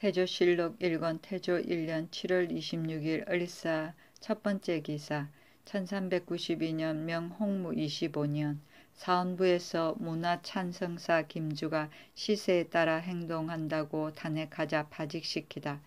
태조실록 1권 태조 1년 7월 26일 을사 첫 번째 기사 1392년 명홍무 25년 사원부에서 문화찬성사 김주가 시세에 따라 행동한다고 탄핵하자 파직시키다.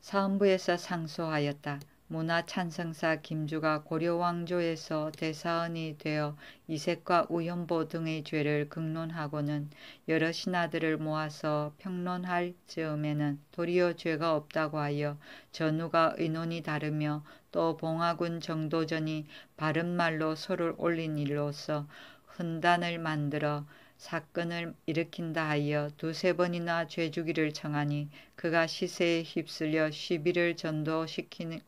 사원부에서 상소하였다. 문화찬성사 김주가 고려왕조에서 대사원이 되어 이색과 우현보 등의 죄를 극론하고는 여러 신하들을 모아서 평론할 즈음에는 도리어 죄가 없다고 하여 전우가 의논이 다르며 또 봉화군 정도전이 바른 말로 소를 올린 일로서 흔단을 만들어 사건을 일으킨다 하여 두세 번이나 죄주기를 청하니 그가 시세에 휩쓸려 시비를 전도시키니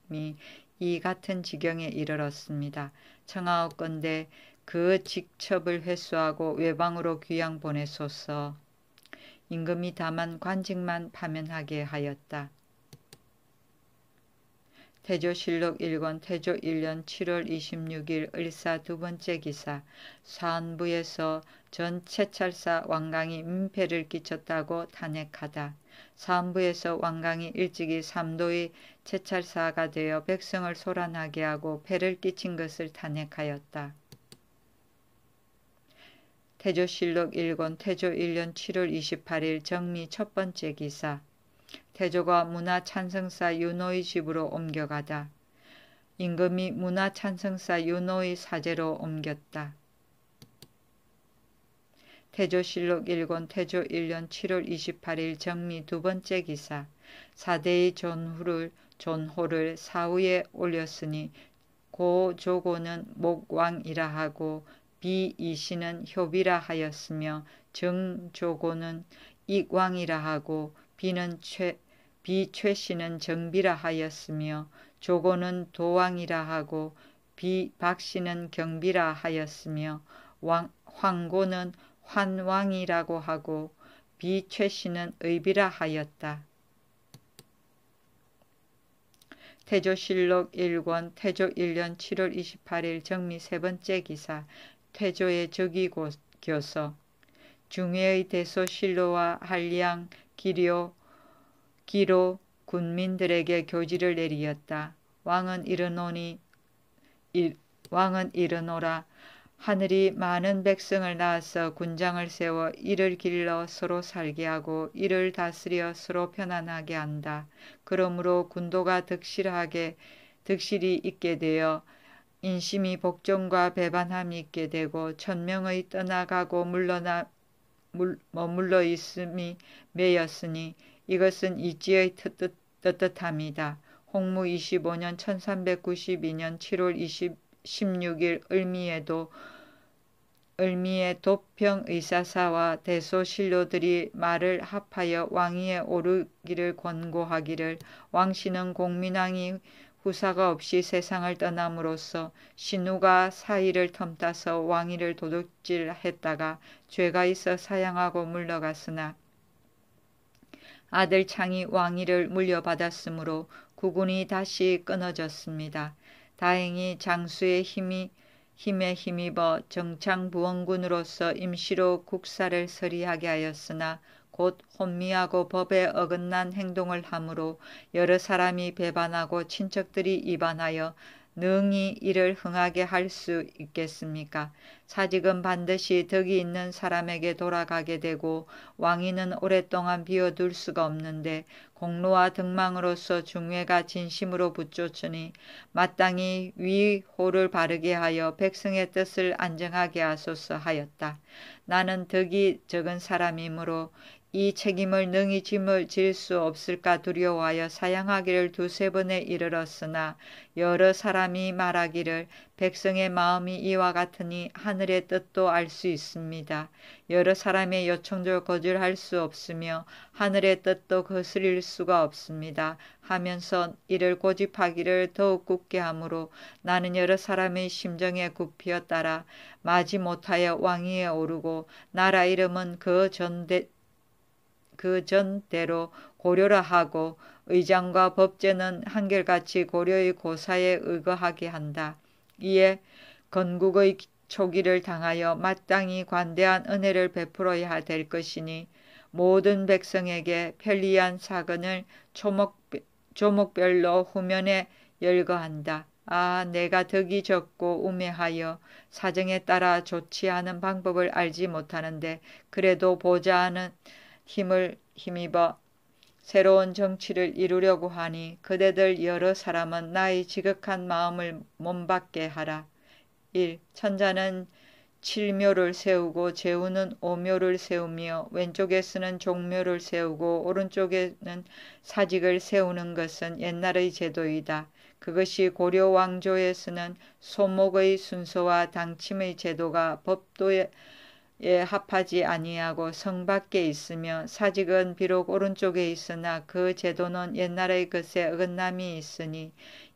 이 같은 지경에 이르렀습니다. 청하옵건대 그 직첩을 회수하고 외방으로 귀양 보내소서. 임금이 다만 관직만 파면하게 하였다. 태조실록 1권 태조 1년 7월 26일 을사 두 번째 기사 사안부에서 전 채찰사 왕강이 임폐를 끼쳤다고 탄핵하다. 사안부에서 왕강이 일찍이 삼도의 채찰사가 되어 백성을 소란하게 하고 패를 끼친 것을 탄핵하였다. 태조실록 1권 태조 1년 7월 28일 정미 첫 번째 기사 태조가 문화찬성사 윤호의 집으로 옮겨가다 임금이 문화찬성사 윤호의 사제로 옮겼다. 태조실록 1권 태조 1년 7월 28일 정미두 번째 기사 사대의 전후를 존호를 사후에 올렸으니 고 조고는 목왕이라 하고 비이신은 효비라 하였으며 정조고는 익왕이라 하고 비는 최, 비최 씨는 정비라 하였으며 조고는 도왕이라 하고 비박 씨는 경비라 하였으며 왕, 황고는 환왕이라고 하고 비최 씨는 의비라 하였다. 태조실록 1권 태조 1년 7월 28일 정미 세 번째 기사 태조의 적이 교서 중회의 대소 실로와 한량 기료, 기로 군민들에게 교지를 내리었다. 왕은 이르노니 일, 왕은 이르노라 하늘이 많은 백성을 낳아서 군장을 세워 이를 길러 서로 살게 하고 이를 다스려 서로 편안하게 한다. 그러므로 군도가 득실하게 득실이 있게 되어 인심이 복종과 배반함이 있게 되고 천명의 떠나가고 물러나 머물러 있음이 매였으니 이것은 이지의 뜻, 뜻함이다. 홍무 25년 1392년 7월 2 6일 을미에도 을미의 도평 의사사와 대소신료들이 말을 합하여 왕위에 오르기를 권고하기를 왕씨는 공민왕이 후사가 없이 세상을 떠남으로써 신우가 사이를 텀따서 왕위를 도둑질했다가 죄가 있어 사양하고 물러갔으나 아들 창이 왕위를 물려받았으므로 구군이 다시 끊어졌습니다. 다행히 장수의 힘이 힘에 힘입어 정창 부원군으로서 임시로 국사를 서리하게 하였으나 곧 혼미하고 법에 어긋난 행동을 함으로 여러 사람이 배반하고 친척들이 이반하여 능히 이를 흥하게 할 수 있겠습니까? 사직은 반드시 덕이 있는 사람에게 돌아가게 되고 왕위는 오랫동안 비워둘 수가 없는데 공로와 등망으로서 중회가 진심으로 붙조으니 마땅히 위호를 바르게 하여 백성의 뜻을 안정하게 하소서 하였다. 나는 덕이 적은 사람이므로 이 책임을 능히 짐을 질 수 없을까 두려워하여 사양하기를 두세 번에 이르렀으나 여러 사람이 말하기를 백성의 마음이 이와 같으니 하늘의 뜻도 알 수 있습니다. 여러 사람의 요청도 거절할 수 없으며 하늘의 뜻도 거스릴 수가 없습니다. 하면서 이를 고집하기를 더욱 굳게 하므로 나는 여러 사람의 심정에 굽히어 따라 마지 못하여 왕위에 오르고 나라 이름은 그 전대 그 전대로 고려라 하고 의장과 법제는 한결같이 고려의 고사에 의거하게 한다. 이에 건국의 초기를 당하여 마땅히 관대한 은혜를 베풀어야 될 것이니 모든 백성에게 편리한 사건을 조목, 조목별로 후면에 열거한다. 아, 내가 덕이 적고 우매하여 사정에 따라 좋지 않은 방법을 알지 못하는데 그래도 보좌하는 힘을 힘입어 새로운 정치를 이루려고 하니 그대들 여러 사람은 나의 지극한 마음을 몸받게 하라. 1. 천자는 칠묘를 세우고 재우는 오묘를 세우며 왼쪽에 쓰는 종묘를 세우고 오른쪽에는 사직을 세우는 것은 옛날의 제도이다. 그것이 고려 왕조에 쓰는 소목의 순서와 당침의 제도가 법도에 예, 합하지 아니하고 성 밖에 있으며 사직은 비록 오른쪽에 있으나 그 제도는 옛날의 것에 어긋남이 있으니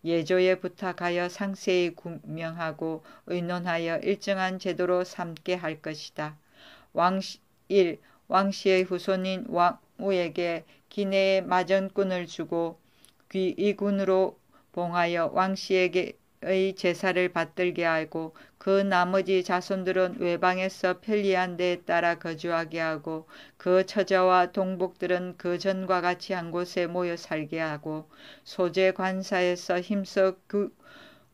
예조에 부탁하여 상세히 구명하고 의논하여 일정한 제도로 삼게 할 것이다. 왕1 왕씨의 후손인 왕우에게 기내의 마전꾼을 주고 귀이군으로 봉하여 왕씨에게 의 제사를 받들게 하고 그 나머지 자손들은 외방에서 편리한 데에 따라 거주하게 하고 그 처자와 동복들은 그 전과 같이 한 곳에 모여 살게 하고 소재 관사에서 힘써 그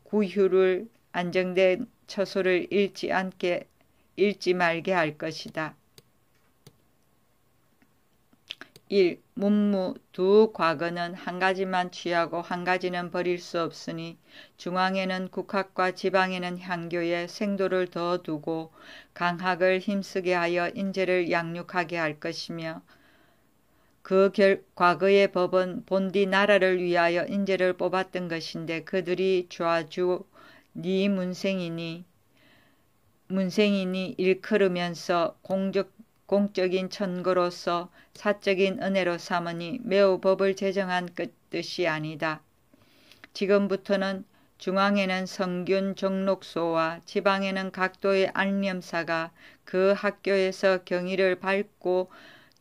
구휼을 안정된 처소를 잃지 않게 잃지 말게 할 것이다. 1. 문무 두 과거는 한 가지만 취하고 한 가지는 버릴 수 없으니 중앙에는 국학과 지방에는 향교에 생도를 더 두고 강학을 힘쓰게 하여 인재를 양육하게 할 것이며 그 결, 과거의 법은 본디 나라를 위하여 인재를 뽑았던 것인데 그들이 좌주 니 문생이니 문생이니 일컬으면서 공적 공적인 천거로서 사적인 은혜로 삼으니 매우 법을 제정한 뜻이 아니다. 지금부터는 중앙에는 성균 정록소와 지방에는 각도의 안념사가 그 학교에서 경의를 밟고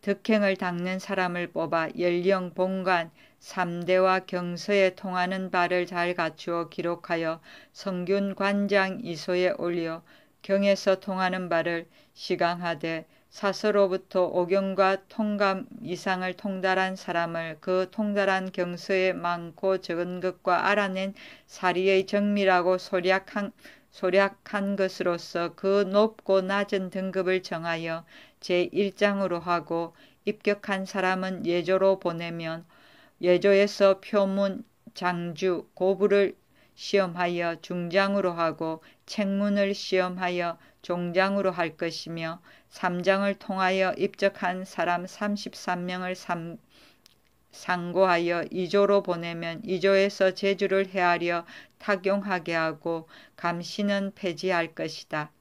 득행을 닦는 사람을 뽑아 연령 본관 3대와 경서에 통하는 바를 잘 갖추어 기록하여 성균 관장 이소에 올려 경에서 통하는 바를 시강하되 사서로부터 오경과 통감 이상을 통달한 사람을 그 통달한 경서에 많고 적은 것과 알아낸 사리의 정밀하고 소략한, 소략한 것으로서 그 높고 낮은 등급을 정하여 제1장으로 하고 입격한 사람은 예조로 보내면 예조에서 표문, 장주, 고부를 시험하여 중장으로 하고 책문을 시험하여 종장으로 할 것이며 3장을 통하여 입적한 사람 33명을 삼, 상고하여 2조로 보내면 2조에서 제주를 헤아려 t a 용하게 하고 감시는 폐지할 것이다.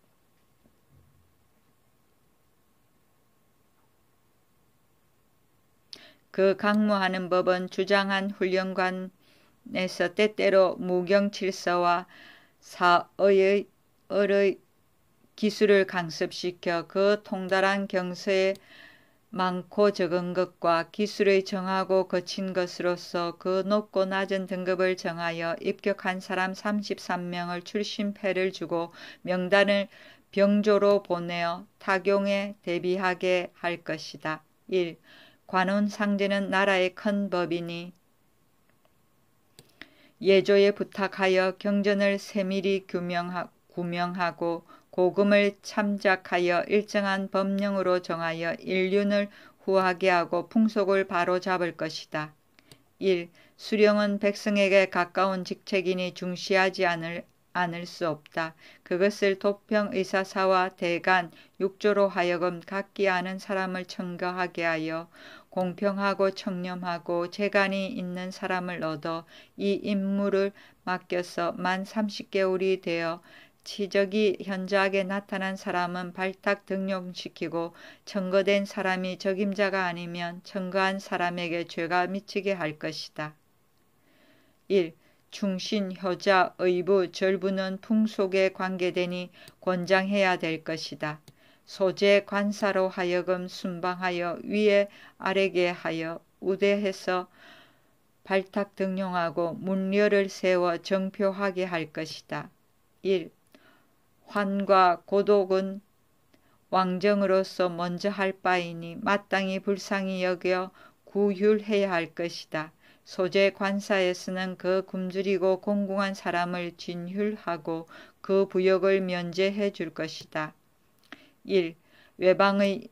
그 강무하는 법은 주장한 훈련관에서 때때로 무경칠서와 사의의 기술을 강습시켜 그 통달한 경세에 많고 적은 것과 기술의 정하고 거친 것으로서 그 높고 낮은 등급을 정하여 입격한 사람 33명을 출신패를 주고 명단을 병조로 보내어 타경에 대비하게 할 것이다. 1. 관원 상제는 나라의 큰 법이니 예조에 부탁하여 경전을 세밀히 규명하, 구명하고 복음을 참작하여 일정한 법령으로 정하여 인륜을 후하게 하고 풍속을 바로잡을 것이다. 1. 수령은 백성에게 가까운 직책이니 중시하지 않을, 않을 수 없다. 그것을 도평 의사사와 대간 육조로 하여금 각기 아는 사람을 청거하게 하여 공평하고 청렴하고 재간이 있는 사람을 얻어 이 임무를 맡겨서 만 30개월이 되어 지적이 현저하게 나타난 사람은 발탁 등용시키고 청거된 사람이 적임자가 아니면 청거한 사람에게 죄가 미치게 할 것이다. 1. 충신, 효자, 의부, 절부는 풍속에 관계되니 권장해야 될 것이다. 소재 관사로 하여금 순방하여 위에 아래게 하여 우대해서 발탁 등용하고 문려를 세워 정표하게 할 것이다. 1. 환과 고독은 왕정으로서 먼저 할 바이니 마땅히 불쌍히 여겨 구휼해야 할 것이다. 소재 관사에서는 그 굶주리고 공공한 사람을 진휼하고 그 부역을 면제해 줄 것이다. 1. 외방의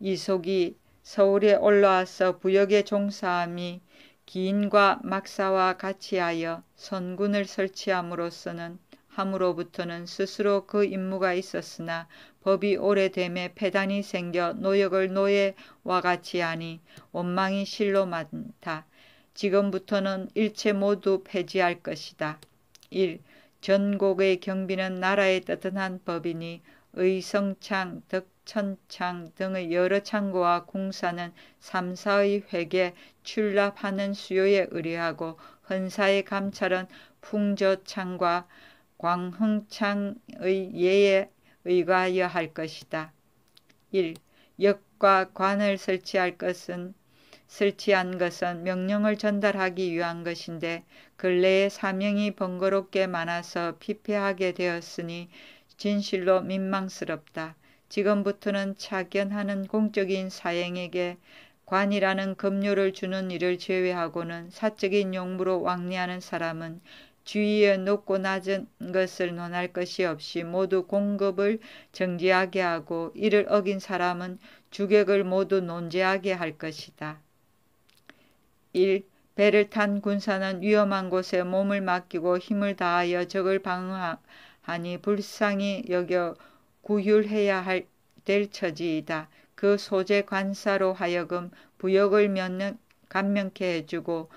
이속이 서울에 올라와서 부역의 종사함이 기인과 막사와 같이하여 선군을 설치함으로써는 함으로부터는 스스로 그 임무가 있었으나 법이 오래됨에 패단이 생겨 노역을 노예와 같이 하니 원망이 실로 많다. 지금부터는 일체 모두 폐지할 것이다. 1. 전곡의 경비는 나라의 따뜻한 법이니 의성창, 덕천창 등의 여러 창고와 궁사는 삼사의 회계, 출납하는 수요에 의뢰하고 헌사의 감찰은 풍조창과 광흥창의 예에 의거하여할 것이다. 1. 역과 관을 설치할 것은 설치한 것은 명령을 전달하기 위한 것인데 근래에 사명이 번거롭게 많아서 피폐하게 되었으니 진실로 민망스럽다. 지금부터는 착연하는 공적인 사행에게 관이라는 급료를 주는 일을 제외하고는 사적인 용무로 왕래하는 사람은 주위의 높고 낮은 것을 논할 것이 없이 모두 공급을 정지하게 하고 이를 어긴 사람은 주객을 모두 논제하게 할 것이다. 1. 배를 탄 군사는 위험한 곳에 몸을 맡기고 힘을 다하여 적을 방어하니 불쌍히 여겨 구휼해야 할 될 처지이다. 그 소재 관사로 하여금 부역을 몇는 감명케 해주고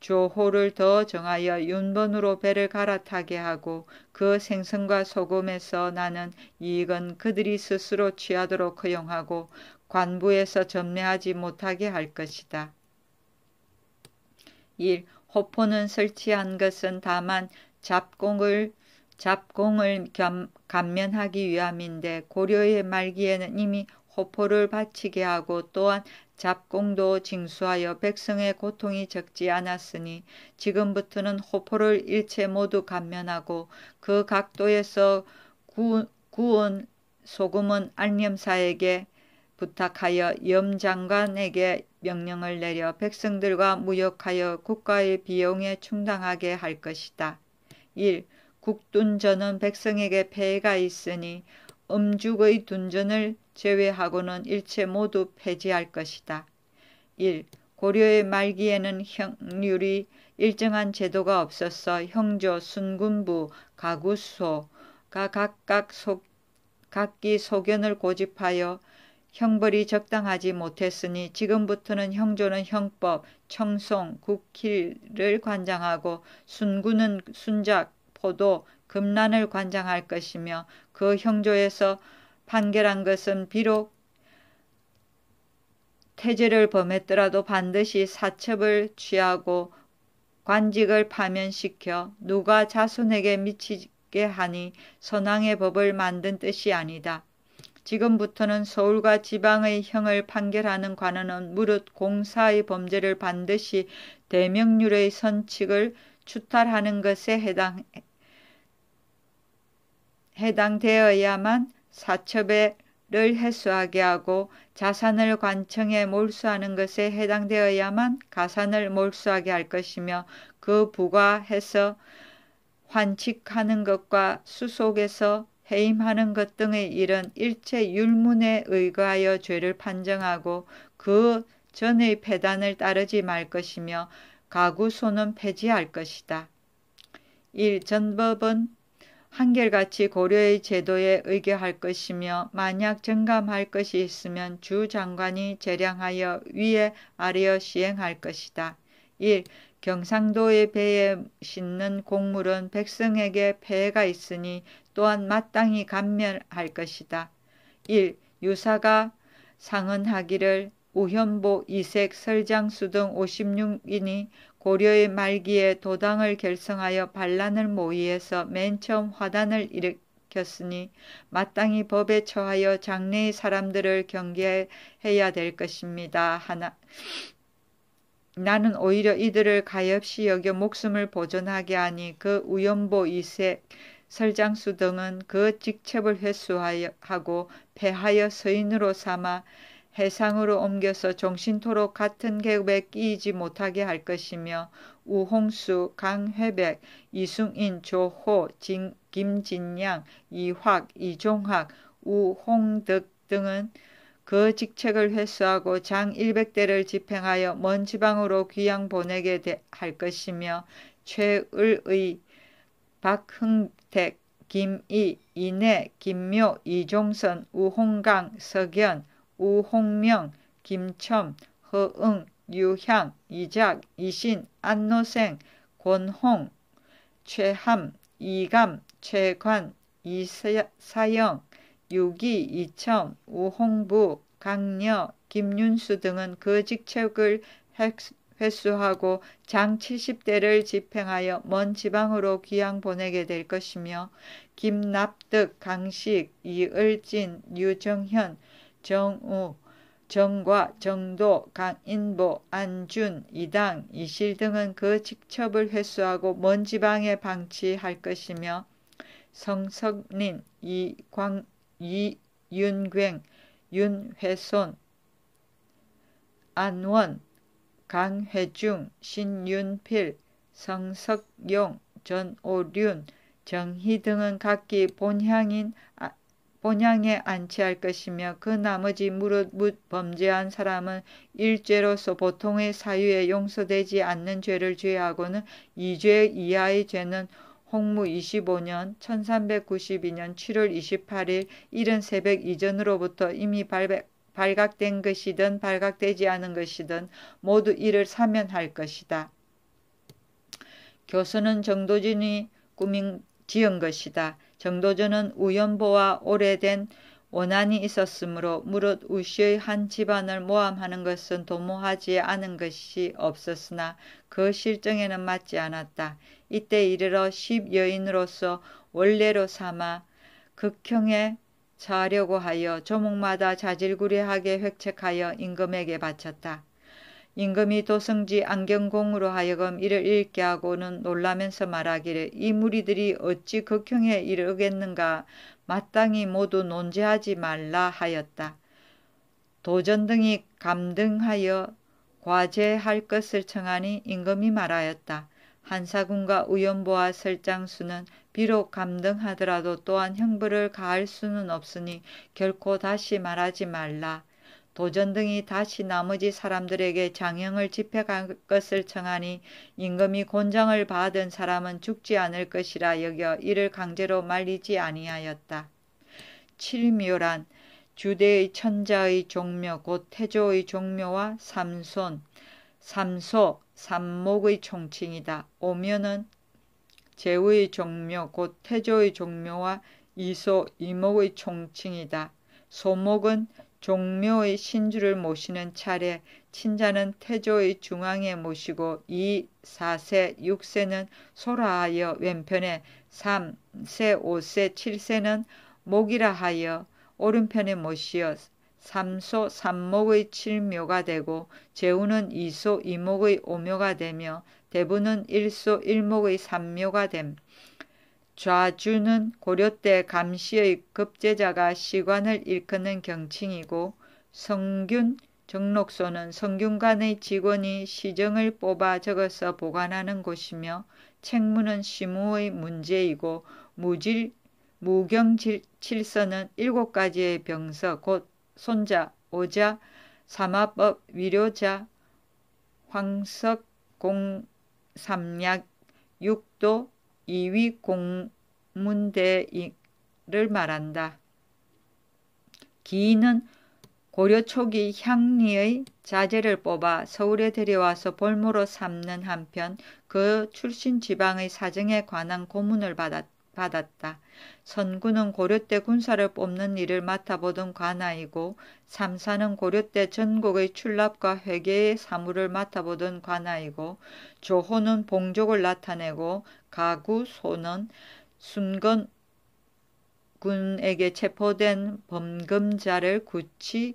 조호를 더 정하여 윤번으로 배를 갈아타게 하고 그 생선과 소금에서 나는 이익은 그들이 스스로 취하도록 허용하고 관부에서 전매하지 못하게 할 것이다. 1. 호포는 설치한 것은 다만 잡공을 잡공을 겸, 감면하기 위함인데 고려의 말기에는 이미 호포를 바치게 하고 또한 잡공도 징수하여 백성의 고통이 적지 않았으니 지금부터는 호포를 일체 모두 감면하고 그 각도에서 구, 구운 소금은 안념사에게 부탁하여 염장관에게 명령을 내려 백성들과 무역하여 국가의 비용에 충당하게 할 것이다. 1. 국둔전은 백성에게 폐해가 있으니 음죽의 둔전을 제외하고는 일체 모두 폐지할 것이다. 1. 고려의 말기에는 형률이 일정한 제도가 없어서 형조, 순군부, 가구소가 각각 소, 각기 소견을 고집하여 형벌이 적당하지 못했으니 지금부터는 형조는 형법, 청송, 국 h i 을 관장하고 순구는 순작, 포도, 금란을 관장할 것이며 그 형조에서 판결한 것은 비록 태제를 범했더라도 반드시 사첩을 취하고 관직을 파면시켜 누가 자손에게 미치게 하니 선왕의 법을 만든 뜻이 아니다. 지금부터는 서울과 지방의 형을 판결하는 관원은 무릇 공사의 범죄를 반드시 대명률의 선칙을 추탈하는 것에 해당 해 해당되어야만 사첩에를 해수하게 하고 자산을 관청에 몰수하는 것에 해당되어야만 가산을 몰수하게 할 것이며 그 부과해서 환칙하는 것과 수속에서 해임하는 것 등의 일은 일체 율문에 의거하여 죄를 판정하고 그 전의 폐단을 따르지 말 것이며 가구소는 폐지할 것이다. 1. 전법은 한결같이 고려의 제도에 의결할 것이며 만약 증감할 것이 있으면 주 장관이 재량하여 위에 아래어 시행할 것이다. 1. 경상도의 배에 싣는 곡물은 백성에게 폐해가 있으니 또한 마땅히 감멸할 것이다. 1. 유사가 상은하기를 우현보, 이색, 설장수 등 56인이 고려의 말기에 도당을 결성하여 반란을 모의해서 맨 처음 화단을 일으켰으니 마땅히 법에 처하여 장래의 사람들을 경계해야 될 것입니다. 하나 나는 오히려 이들을 가엾이 여겨 목숨을 보존하게 하니 그 우연보 이색 설장수 등은 그직책을 회수하고 패하여 서인으로 삼아 해상으로 옮겨서 정신토록 같은 계급에 끼이지 못하게 할 것이며 우홍수, 강회백, 이승인, 조호, 진, 김진양, 이확, 이종학, 우홍득 등은 그 직책을 회수하고 장 100대를 집행하여 먼 지방으로 귀양 보내게 되, 할 것이며 최을의, 박흥택, 김이, 이내, 김묘, 이종선, 우홍강, 석연, 우홍명, 김첨, 허응, 유향, 이작, 이신, 안노생, 권홍, 최함, 이감, 최관, 이사영, 유기, 이첨, 우홍부, 강녀, 김윤수 등은 그 직책을 회수하고 장 70대를 집행하여 먼 지방으로 귀양 보내게 될 것이며 김납득, 강식, 이을진, 유정현, 정우, 어, 정과, 정도, 강인보, 안준, 이당, 이실 등은 그 직첩을 회수하고 먼 지방에 방치할 것이며 성석린, 이광, 이윤괭, 윤회손, 안원, 강회중, 신윤필, 성석용, 전오륜, 정희 등은 각기 본향인 아, 본향에 안치할 것이며 그 나머지 무릇 범죄한 사람은 일죄로서 보통의 사유에 용서되지 않는 죄를 죄하고는 이 죄 이하의 죄는 홍무 25년 1392년 7월 28일 이른 새벽 이전으로부터 이미 발백, 발각된 것이든 발각되지 않은 것이든 모두 이를 사면할 것이다. 교수는 정도진이 꾸민 지은 것이다. 정도전은 우연보와 오래된 원한이 있었으므로 무릇 우시의 한 집안을 모함하는 것은 도모하지 않은 것이 없었으나 그 실정에는 맞지 않았다. 이때 이르러 십 여인으로서 원래로 삼아 극형에 자려고 하여 조목마다 자질구레하게 획책하여 임금에게 바쳤다. 임금이 도성지 안경공으로 하여금 이를 읽게 하고는 놀라면서 말하기를 이 무리들이 어찌 극형에 이르겠는가 마땅히 모두 논제하지 말라 하였다. 도전 등이 감등하여 과제할 것을 청하니 임금이 말하였다. 한사군과 우연보와 설장수는 비록 감등하더라도 또한 형벌을 가할 수는 없으니 결코 다시 말하지 말라. 도전 등이 다시 나머지 사람들에게 장형을 집행할 것을 청하니 임금이 곤장을 받은 사람은 죽지 않을 것이라 여겨 이를 강제로 말리지 아니하였다. 칠묘란 주대의 천자의 종묘 곧 태조의 종묘와 삼손, 삼소, 삼목의 총칭이다. 오면은 제우의 종묘 곧 태조의 종묘와 이소, 이목의 총칭이다. 소목은 종묘의 신주를 모시는 차례 친자는 태조의 중앙에 모시고 2, 4세, 6세는 소라하여 왼편에 3, 세, 5세, 7세는 목이라 하여 오른편에 모시어 삼 소 삼목의 칠묘가 되고 재우는 이 소 이목의 오묘가 되며 대부는 일 소 일목의 삼묘가 됨 좌주는 고려때 감시의 급제자가 시관을 일컫는 경칭이고 성균 정록소는 성균관의 직원이 시정을 뽑아 적어서 보관하는 곳이며 책무는 시무의 문제이고 무질 무경칠서는 일곱 가지의 병서 곧 손자, 오자, 삼화법, 위료자, 황석, 공삼약, 육도, 2위 공문대를 말한다. 기인은 고려 초기 향리의 자제를 뽑아 서울에 데려와서 볼모로 삼는 한편 그 출신 지방의 사정에 관한 고문을 받았다. 받았다. 선구는 고려 때 군사를 뽑는 일을 맡아보던 관아이고 삼사는 고려 때 전국의 출납과 회계의 사무를 맡아보던 관아이고 조호는 봉족을 나타내고 가구, 소는 순건 군에게 체포된 범금자를 구치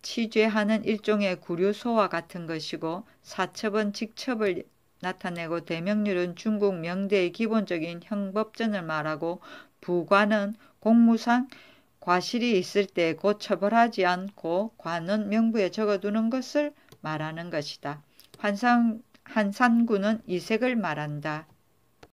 취재하는 일종의 구류소와 같은 것이고 사첩은 직첩을 나타내고 대명률은 중국 명대의 기본적인 형법전을 말하고 부관은 공무상 과실이 있을 때 곧 처벌하지 않고 관은 명부에 적어두는 것을 말하는 것이다. 환상, 한산구는 이색을 말한다.